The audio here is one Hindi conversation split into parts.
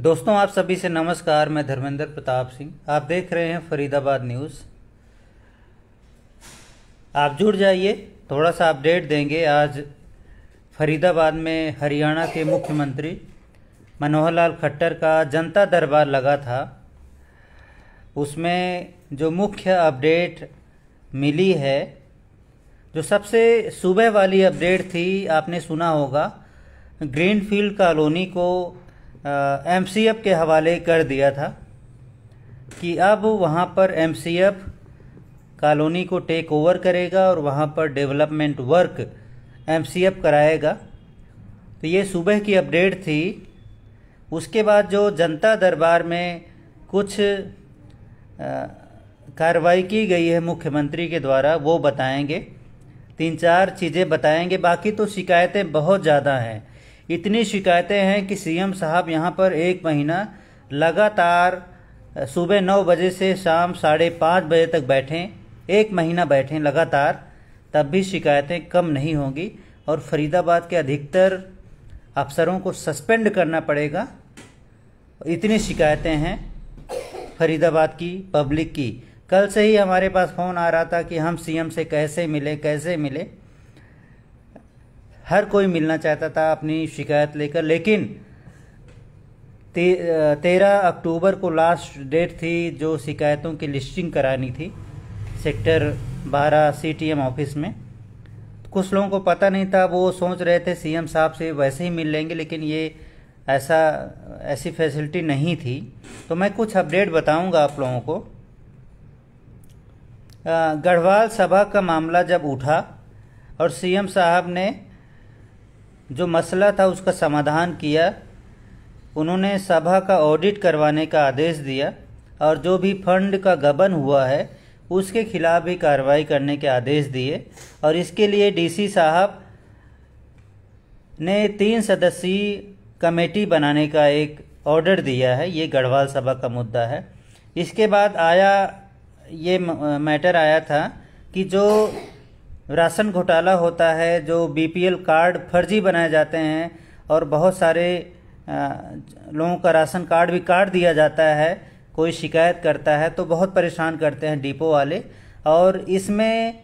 दोस्तों आप सभी से नमस्कार मैं धर्मेंद्र प्रताप सिंह आप देख रहे हैं फरीदाबाद न्यूज़ आप जुड़ जाइए थोड़ा सा अपडेट देंगे आज फरीदाबाद में हरियाणा के मुख्यमंत्री मनोहर लाल खट्टर का जनता दरबार लगा था उसमें जो मुख्य अपडेट मिली है जो सबसे सुबह वाली अपडेट थी आपने सुना होगा ग्रीनफील्ड कॉलोनी को एम के हवाले कर दिया था कि अब वहाँ पर एम कॉलोनी को टेक ओवर करेगा और वहाँ पर डेवलपमेंट वर्क एम कराएगा तो ये सुबह की अपडेट थी उसके बाद जो जनता दरबार में कुछ कार्रवाई की गई है मुख्यमंत्री के द्वारा वो बताएंगे तीन चार चीज़ें बताएंगे बाकी तो शिकायतें बहुत ज़्यादा हैं इतनी शिकायतें हैं कि सीएम साहब यहाँ पर एक महीना लगातार सुबह नौ बजे से शाम साढ़े पाँच बजे तक बैठें एक महीना बैठें लगातार तब भी शिकायतें कम नहीं होंगी और फरीदाबाद के अधिकतर अफसरों को सस्पेंड करना पड़ेगा इतनी शिकायतें हैं फरीदाबाद की पब्लिक की कल से ही हमारे पास फ़ोन आ रहा था कि हम सीएम से कैसे मिले कैसे मिले हर कोई मिलना चाहता था अपनी शिकायत लेकर लेकिन ते, तेरह अक्टूबर को लास्ट डेट थी जो शिकायतों की लिस्टिंग करानी थी सेक्टर बारह सीटीएम ऑफिस में कुछ लोगों को पता नहीं था वो सोच रहे थे सीएम साहब से वैसे ही मिल लेंगे लेकिन ये ऐसा ऐसी फैसिलिटी नहीं थी तो मैं कुछ अपडेट बताऊंगा आप लोगों को गढ़वाल सभा का मामला जब उठा और सीएम साहब ने जो मसला था उसका समाधान किया उन्होंने सभा का ऑडिट करवाने का आदेश दिया और जो भी फंड का गबन हुआ है उसके खिलाफ भी कार्रवाई करने के आदेश दिए और इसके लिए डीसी साहब ने तीन सदस्यीय कमेटी बनाने का एक ऑर्डर दिया है ये गढ़वाल सभा का मुद्दा है इसके बाद आया ये मैटर आया था कि जो राशन घोटाला होता है जो बीपीएल कार्ड फर्जी बनाए जाते हैं और बहुत सारे लोगों का राशन कार्ड भी काट दिया जाता है कोई शिकायत करता है तो बहुत परेशान करते हैं डिपो वाले और इसमें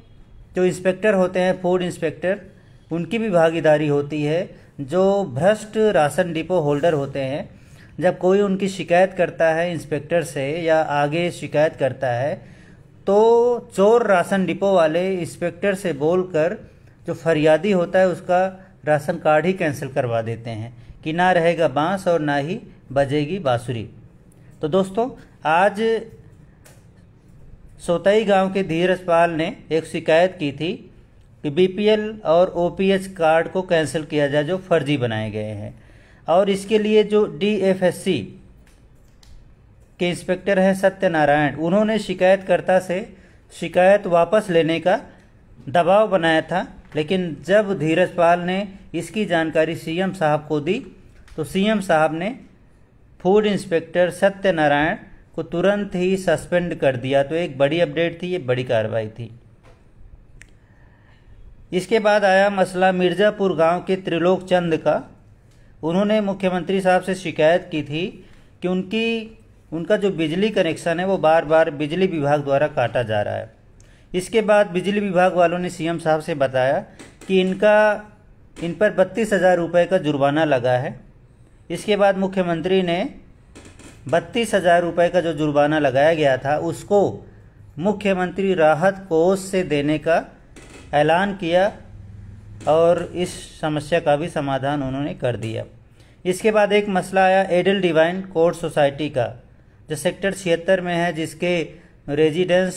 जो इंस्पेक्टर होते हैं फूड इंस्पेक्टर उनकी भी भागीदारी होती है जो भ्रष्ट राशन डिपो होल्डर होते हैं जब कोई उनकी शिकायत करता है इंस्पेक्टर से या आगे शिकायत करता है तो चोर राशन डिपो वाले इंस्पेक्टर से बोलकर जो फरियादी होता है उसका राशन कार्ड ही कैंसिल करवा देते हैं कि ना रहेगा बांस और ना ही बजेगी बाँसुरी तो दोस्तों आज सोताई गांव के धीरज पाल ने एक शिकायत की थी कि बीपीएल और ओपीएच कार्ड को कैंसिल किया जाए जो फर्जी बनाए गए हैं और इसके लिए जो डीएफएससी के इंस्पेक्टर हैं सत्यनारायण उन्होंने शिकायतकर्ता से शिकायत वापस लेने का दबाव बनाया था लेकिन जब धीरज पाल ने इसकी जानकारी सीएम साहब को दी तो सीएम साहब ने फूड इंस्पेक्टर सत्यनारायण को तुरंत ही सस्पेंड कर दिया तो एक बड़ी अपडेट थी ये बड़ी कार्रवाई थी इसके बाद आया मसला मिर्ज़ापुर गांव के त्रिलोक चंद का उन्होंने मुख्यमंत्री साहब से शिकायत की थी कि उनकी उनका जो बिजली कनेक्शन है वो बार बार बिजली विभाग द्वारा काटा जा रहा है इसके बाद बिजली विभाग वालों ने सीएम साहब से बताया कि इनका इन पर बत्तीस हज़ार रुपये का जुर्माना लगा है इसके बाद मुख्यमंत्री ने बत्तीस हज़ार रुपये का जो जुर्माना लगाया गया था उसको मुख्यमंत्री राहत कोष से देने का ऐलान किया और इस समस्या का भी समाधान उन्होंने कर दिया इसके बाद एक मसला आया एडल डिवाइन कोर्ट सोसाइटी का जो सेक्टर छिहत्तर में है जिसके रेजिडेंस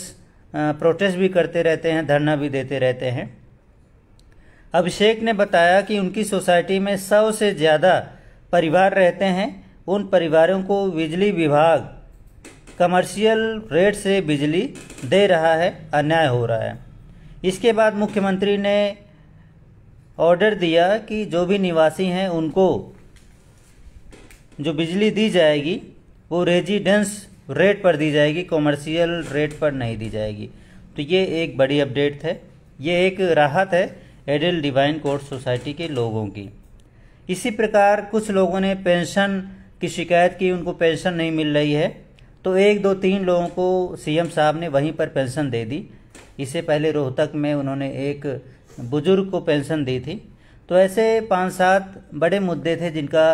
प्रोटेस्ट भी करते रहते हैं धरना भी देते रहते हैं अभिषेक ने बताया कि उनकी सोसाइटी में सौ से ज़्यादा परिवार रहते हैं उन परिवारों को बिजली विभाग कमर्शियल रेट से बिजली दे रहा है अन्याय हो रहा है इसके बाद मुख्यमंत्री ने ऑर्डर दिया कि जो भी निवासी हैं उनको जो बिजली दी जाएगी वो रेजिडेंस रेट पर दी जाएगी कॉमर्शियल रेट पर नहीं दी जाएगी तो ये एक बड़ी अपडेट है ये एक राहत है एडल डिवाइन कोर्ट सोसाइटी के लोगों की इसी प्रकार कुछ लोगों ने पेंशन की शिकायत की उनको पेंशन नहीं मिल रही है तो एक दो तीन लोगों को सीएम साहब ने वहीं पर पेंशन दे दी इससे पहले रोहतक में उन्होंने एक बुजुर्ग को पेंशन दी थी तो ऐसे पांच सात बड़े मुद्दे थे जिनका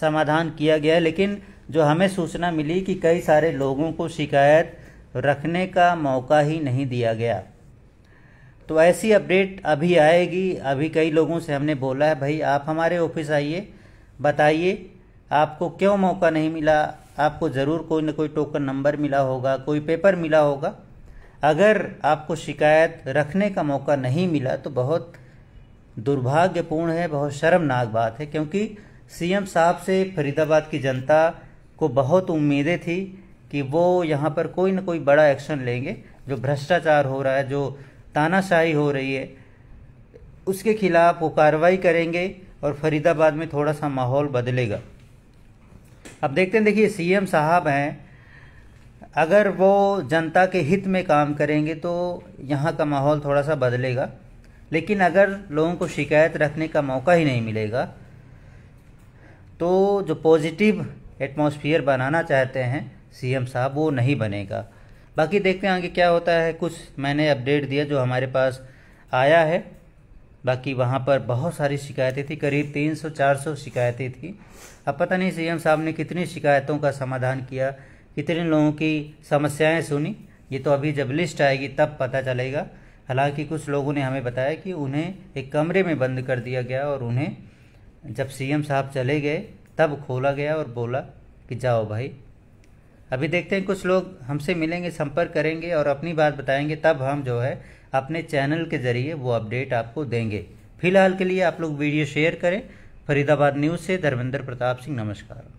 समाधान किया गया लेकिन जो हमें सूचना मिली कि कई सारे लोगों को शिकायत रखने का मौका ही नहीं दिया गया तो ऐसी अपडेट अभी आएगी अभी कई लोगों से हमने बोला है भाई आप हमारे ऑफिस आइए बताइए आपको क्यों मौका नहीं मिला आपको ज़रूर कोई ना कोई टोकन नंबर मिला होगा कोई पेपर मिला होगा अगर आपको शिकायत रखने का मौका नहीं मिला तो बहुत दुर्भाग्यपूर्ण है बहुत शर्मनाक बात है क्योंकि सीएम साहब से फरीदाबाद की जनता को बहुत उम्मीदें थी कि वो यहाँ पर कोई ना कोई बड़ा एक्शन लेंगे जो भ्रष्टाचार हो रहा है जो तानाशाही हो रही है उसके खिलाफ वो कार्रवाई करेंगे और फरीदाबाद में थोड़ा सा माहौल बदलेगा अब देखते हैं देखिए सीएम साहब हैं अगर वो जनता के हित में काम करेंगे तो यहाँ का माहौल थोड़ा सा बदलेगा लेकिन अगर लोगों को शिकायत रखने का मौका ही नहीं मिलेगा तो जो पॉजिटिव एटमॉस्फेयर बनाना चाहते हैं सीएम साहब वो नहीं बनेगा बाकी देखते हैं आगे क्या होता है कुछ मैंने अपडेट दिया जो हमारे पास आया है बाकी वहाँ पर बहुत सारी शिकायतें थी करीब 300-400 शिकायतें थी अब पता नहीं सीएम साहब ने कितनी शिकायतों का समाधान किया कितने लोगों की समस्याएं सुनी ये तो अभी जब लिस्ट आएगी तब पता चलेगा हालांकि कुछ लोगों ने हमें बताया कि उन्हें एक कमरे में बंद कर दिया गया और उन्हें जब सीएम साहब चले गए तब खोला गया और बोला कि जाओ भाई अभी देखते हैं कुछ लोग हमसे मिलेंगे संपर्क करेंगे और अपनी बात बताएंगे तब हम जो है अपने चैनल के ज़रिए वो अपडेट आपको देंगे फिलहाल के लिए आप लोग वीडियो शेयर करें फरीदाबाद न्यूज़ से धर्मेंद्र प्रताप सिंह नमस्कार